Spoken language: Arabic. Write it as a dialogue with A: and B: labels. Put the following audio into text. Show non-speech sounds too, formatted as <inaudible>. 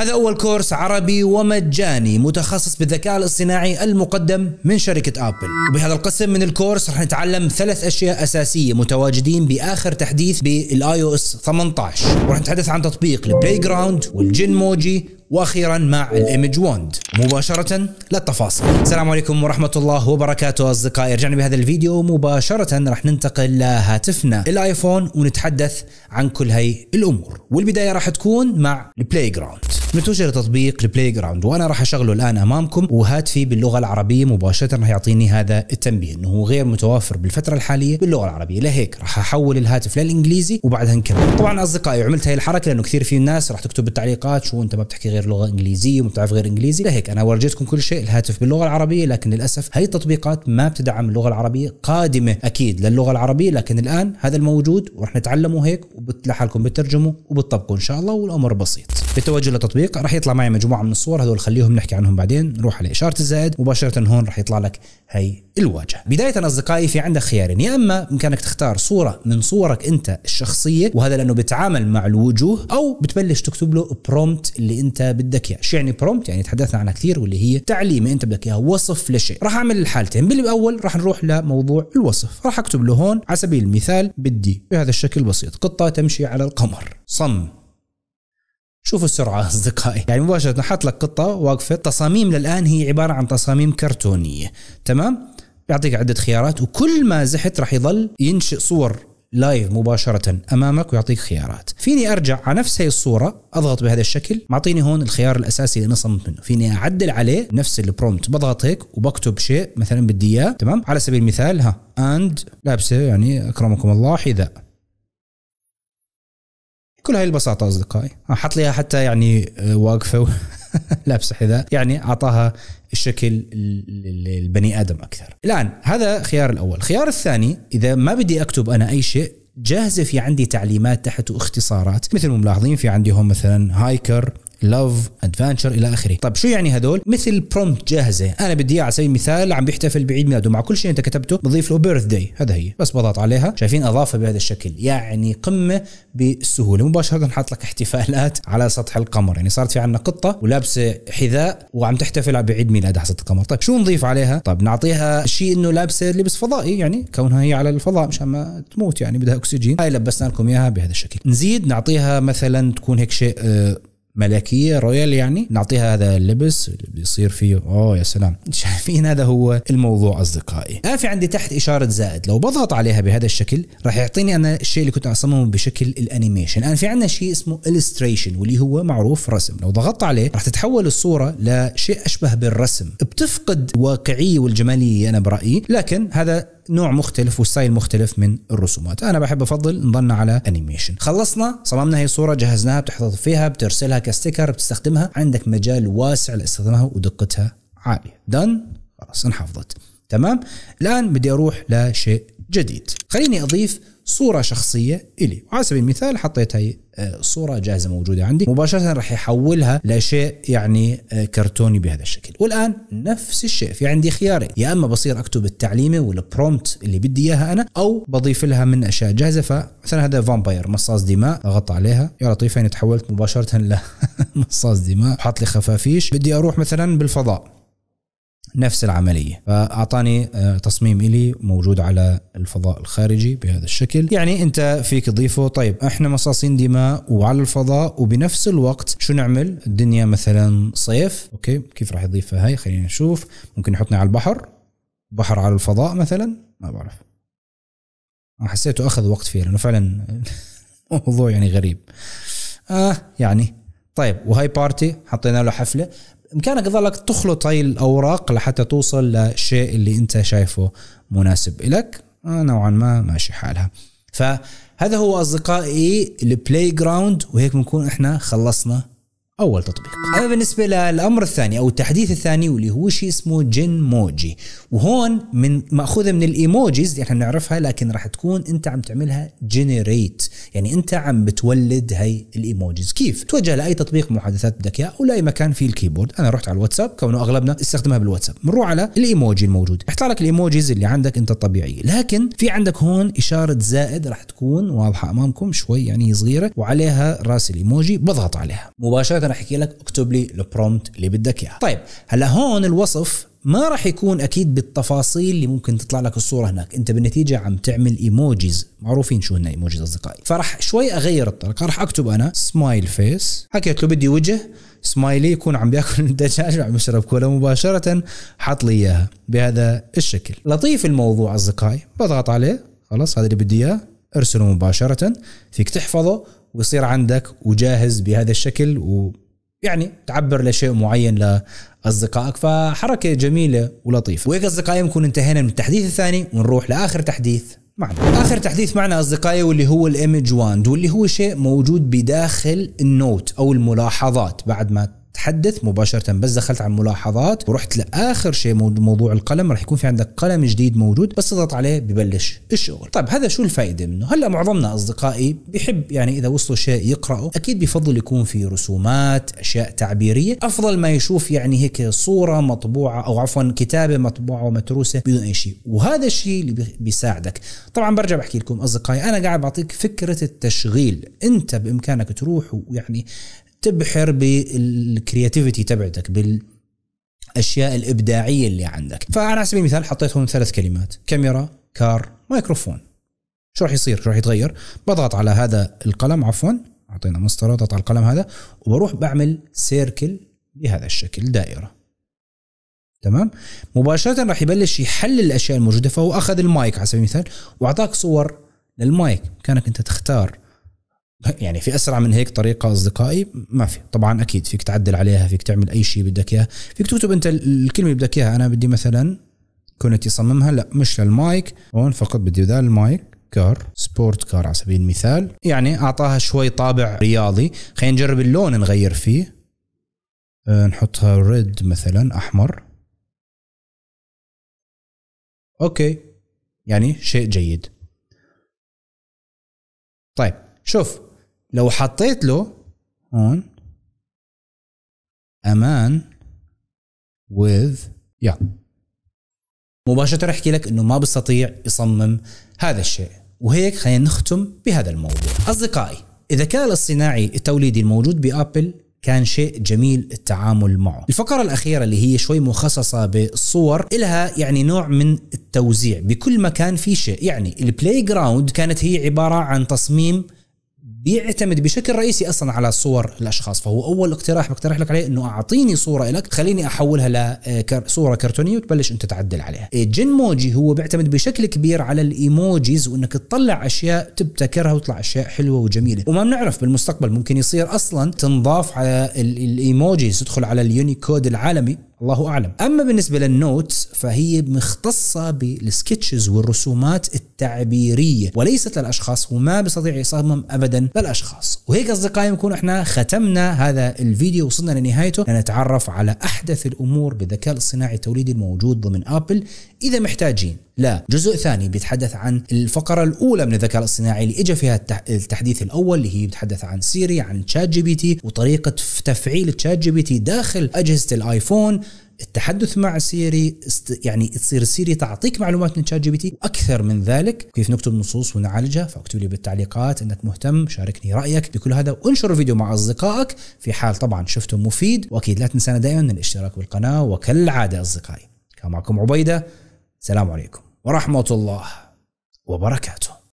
A: هذا أول كورس عربي ومجاني متخصص بالذكاء الاصطناعي المقدم من شركة أبل وبهذا القسم من الكورس رح نتعلم ثلاث أشياء أساسية متواجدين بآخر تحديث بالآيو اس 18 ورح نتحدث عن تطبيق البلاي جراوند والجين موجي واخيرا مع الايمج وند مباشره للتفاصيل السلام عليكم ورحمه الله وبركاته اصدقائي رجعنا بهذا الفيديو مباشره راح ننتقل لهاتفنا الايفون ونتحدث عن كل هاي الامور والبدايه راح تكون مع البلاي جراوند متوجه لتطبيق البلاي جراوند وانا راح اشغله الان امامكم وهاتفي باللغه العربيه مباشره راح يعطيني هذا التنبيه انه هو غير متوفر بالفتره الحاليه باللغه العربيه لهيك راح احول الهاتف للانجليزي وبعدها نكمل طبعا اصدقائي عملت هاي الحركه لانه كثير في ناس راح تكتب بالتعليقات شو انت ما بتحكي غير غير لغه انجليزيه ومتعرف غير انجليزي لهيك انا ورجيتكم كل شيء الهاتف باللغه العربيه لكن للاسف هي التطبيقات ما بتدعم اللغه العربيه قادمه اكيد للغه العربيه لكن الان هذا الموجود ورح نتعلمه هيك وبتلحالكم بترجموا وبتطبقوا ان شاء الله والامر بسيط بالتوجه للتطبيق رح يطلع معي مجموعه من الصور هذول خليهم نحكي عنهم بعدين نروح على اشاره الزائد مباشره هون رح يطلع لك هي الواجهه بدايه اصدقائي في عندك خيارين يا اما بامكانك تختار صوره من صورك انت الشخصيه وهذا لانه بتعامل مع الوجوه او بتبلش تكتب له برومت اللي انت بدك اياه شو يعني برومبت يعني تحدثنا عنها كثير واللي هي تعليم يعني انت بدك اياه وصف لشيء راح اعمل الحالتين بالاول راح نروح لموضوع الوصف راح اكتب له هون على سبيل المثال بدي بهذا الشكل بسيط قطه تمشي على القمر صم شوفوا السرعة <laughs> أصدقائي يعني مباشرة حط لك قطة واقفة تصاميم للآن هي عبارة عن تصاميم كرتونية تمام يعطيك عدة خيارات وكل ما زحت راح يظل ينشئ صور لايف مباشرة أمامك ويعطيك خيارات فيني أرجع على نفس هي الصورة أضغط بهذا الشكل معطيني هون الخيار الأساسي اللي أنا منه فيني أعدل عليه نفس البرومت بضغط هيك وبكتب شيء مثلا بدي إياه تمام على سبيل المثال ها أند لابسة يعني أكرمكم الله حذاء كل هاي البساطة أصدقائي حط ليها حتى يعني آه، واقفة <laughs> <laughs> لابسه حذاء يعني اعطاها الشكل البني ادم اكثر الان هذا خيار الاول الخيار الثاني اذا ما بدي اكتب انا اي شيء جاهزه في عندي تعليمات تحت اختصارات مثل ملاحظين في عندي هون مثلا هايكر لاف ادفنتشر الى اخره طيب شو يعني هدول مثل برومبت جاهزه انا بدي اياه على سبيل المثال عم بيحتفل بعيد ميلاده مع كل شيء انت كتبته بضيف له بيرث داي هذا هي بس بضغط عليها شايفين اضافه بهذا الشكل يعني قمه بالسهوله مباشره حاط لك احتفالات على سطح القمر يعني صارت في عندنا قطه ولابسه حذاء وعم تحتفل بعيد ميلادها على سطح القمر طيب شو نضيف عليها طيب نعطيها شيء انه لابسه لبس فضائي يعني كونها هي على الفضاء مشان ما تموت يعني بدها اكسجين هاي لبسنا لكم اياها بهذا الشكل نزيد نعطيها مثلا تكون هيك شيء آه، ملكيه رويال يعني نعطيها هذا اللبس اللي بيصير فيه اوه يا سلام شايفين هذا هو الموضوع اصدقائي انا في عندي تحت اشاره زائد لو بضغط عليها بهذا الشكل راح يعطيني انا الشيء اللي كنت اصممه بشكل الانيميشن الان في عندنا شيء اسمه الستريشن واللي هو معروف رسم لو ضغطت عليه راح تتحول الصوره لشيء اشبه بالرسم بتفقد واقعيه والجماليه انا برايي لكن هذا نوع مختلف وستايل مختلف من الرسومات انا بحب افضل نضلنا على انيميشن خلصنا صممنا هي صوره جهزناها بتحتفظ فيها بترسلها كستيكر بتستخدمها عندك مجال واسع لاستخدامها ودقتها عاليه دن خلاص انحفظت تمام الان بدي اروح لشيء جديد خليني اضيف صوره شخصيه الي وعلى سبيل المثال حطيت هي آه، صوره جاهزه موجوده عندي مباشره راح يحولها لشيء يعني آه، كرتوني بهذا الشكل والان نفس الشيء في عندي خيارين يا اما بصير اكتب التعليمه والبرومت اللي بدي اياها انا او بضيف لها من اشياء جاهزه فمثلا هذا فامباير مصاص دماء اضغط عليها يا لطيف يعني تحولت مباشره <laughs> لمصاص دماء حاط لي خفافيش بدي اروح مثلا بالفضاء نفس العمليه فاعطاني آه، تصميم الي موجود على الفضاء الخارجي بهذا الشكل يعني انت فيك تضيفه طيب احنا مصاصين دماء وعلى الفضاء وبنفس الوقت شو نعمل الدنيا مثلا صيف اوكي كيف راح يضيفها هاي خلينا نشوف ممكن يحطني على البحر بحر على الفضاء مثلا ما بعرف حسيته اخذ وقت فيه لانه فعلا <laughs> موضوع يعني غريب اه يعني طيب وهاي بارتي حطينا له حفله بامكانك تظلك تخلط هاي الاوراق لحتى توصل للشيء اللي انت شايفه مناسب لك آه، نوعا ما ماشي حالها فهذا هو اصدقائي البلاي جراوند وهيك بنكون احنا خلصنا اول تطبيق اما بالنسبه للامر الثاني او التحديث الثاني واللي هو شيء اسمه جن موجي وهون من ماخوذه من الايموجيز اللي احنا بنعرفها لكن راح تكون انت عم تعملها جنريت يعني انت عم بتولد هي الايموجيز كيف توجه لاي تطبيق محادثات بدك اياه او لاي مكان فيه الكيبورد انا رحت على الواتساب كونه اغلبنا استخدمها بالواتساب بنروح على الايموجي الموجود يطلع لك الايموجيز اللي عندك انت الطبيعيه لكن في عندك هون اشاره زائد راح تكون واضحه امامكم شوي يعني صغيره وعليها راس الايموجي بضغط عليها مباشره راح يحكي لك اكتب لي البرومت اللي بدك اياه طيب هلا هون الوصف ما راح يكون اكيد بالتفاصيل اللي ممكن تطلع لك الصوره هناك انت بالنتيجه عم تعمل ايموجيز معروفين شو هن ايموجيز اصدقائي فراح شوي اغير الطريقه راح اكتب انا سمايل فيس حكيت له بدي وجه سمايلي يكون عم بياكل <laughs> الدجاج وعم يشرب كولا مباشره حط لي اياها بهذا الشكل لطيف الموضوع اصدقائي بضغط عليه خلص هذا اللي بدي اياه ارسله مباشره فيك تحفظه ويصير عندك وجاهز بهذا الشكل ويعني تعبر لشيء معين لاصدقائك فحركه جميله ولطيفه وهيك اصدقائي نكون انتهينا من التحديث الثاني ونروح لاخر تحديث معنا اخر تحديث معنا اصدقائي واللي هو الايمج واند واللي هو شيء موجود بداخل النوت او الملاحظات بعد ما تحدث مباشره بس دخلت على الملاحظات ورحت لاخر شيء موضوع القلم رح يكون في عندك قلم جديد موجود بس تضغط عليه ببلش الشغل طيب هذا شو الفائده منه هلا معظمنا اصدقائي بحب يعني اذا وصلوا شيء يقراه اكيد بفضل يكون في رسومات اشياء تعبيريه افضل ما يشوف يعني هيك صوره مطبوعه او عفوا كتابه مطبوعه ومتروسه بدون اي شيء وهذا الشيء اللي بيساعدك طبعا برجع بحكي لكم اصدقائي انا قاعد بعطيك فكره التشغيل انت بامكانك تروح ويعني تبحر بالكرياتيفيتي تبعتك بالاشياء الابداعيه اللي عندك على سبيل المثال حطيتهم ثلاث كلمات كاميرا كار مايكروفون شو راح يصير شو راح يتغير بضغط على هذا القلم عفوا اعطينا مسطره اضغط على القلم هذا وبروح بعمل سيركل بهذا الشكل دائره تمام مباشره راح يبلش يحلل الاشياء الموجوده فهو اخذ المايك على سبيل المثال واعطاك صور للمايك كانك انت تختار يعني في اسرع من هيك طريقه اصدقائي ما في طبعا اكيد فيك تعدل عليها فيك تعمل اي شيء بدك اياه فيك تكتب انت الكلمه اللي بدك اياها انا بدي مثلا كنت يصممها لا مش للمايك هون فقط بدي ذا المايك كار سبورت كار على سبيل المثال يعني اعطاها شوي طابع رياضي خلينا نجرب اللون نغير فيه أه، نحطها ريد مثلا احمر اوكي يعني شيء جيد طيب شوف لو حطيت له هون امان with يا yeah. مباشرة احكي لك انه ما بستطيع يصمم هذا الشيء وهيك خلينا نختم بهذا الموضوع اصدقائي الذكاء الاصطناعي التوليدي الموجود بابل كان شيء جميل التعامل معه الفقرة الأخيرة اللي هي شوي مخصصة بالصور إلها يعني نوع من التوزيع بكل مكان في شيء يعني البلاي جراوند كانت هي عبارة عن تصميم بيعتمد بشكل رئيسي اصلا على صور الاشخاص فهو اول اقتراح بقترح لك عليه انه اعطيني صوره لك خليني احولها لصوره آه، كرتونيه وتبلش انت تعدل عليها إيه، جن موجي هو بيعتمد بشكل كبير على الايموجيز وانك تطلع اشياء تبتكرها وتطلع اشياء حلوه وجميله وما بنعرف بالمستقبل ممكن يصير اصلا تنضاف على الايموجيز تدخل على اليونيكود العالمي الله اعلم اما بالنسبه للنوتس فهي مختصه بالسكتشز والرسومات التعبيريه وليست للاشخاص وما بيستطيع يصمم ابدا للاشخاص وهيك اصدقائي نكون احنا ختمنا هذا الفيديو وصلنا لنهايته لنتعرف على احدث الامور بالذكاء الاصطناعي التوليدي الموجود ضمن ابل اذا محتاجين لا جزء ثاني بيتحدث عن الفقره الاولى من الذكاء الاصطناعي اللي اجى فيها التحديث الاول اللي هي بتحدث عن سيري عن تشات جي بي تي وطريقه تفعيل تشات جي بي تي داخل اجهزه الايفون التحدث مع سيري يعني تصير سيري تعطيك معلومات من شات جي بي تي اكثر من ذلك كيف نكتب نصوص ونعالجها فاكتب لي بالتعليقات انك مهتم شاركني رايك بكل هذا وانشر الفيديو مع اصدقائك في حال طبعا شفته مفيد واكيد لا تنسانا دائما من الاشتراك بالقناه وكالعاده اصدقائي كان معكم عبيده سلام عليكم ورحمه الله وبركاته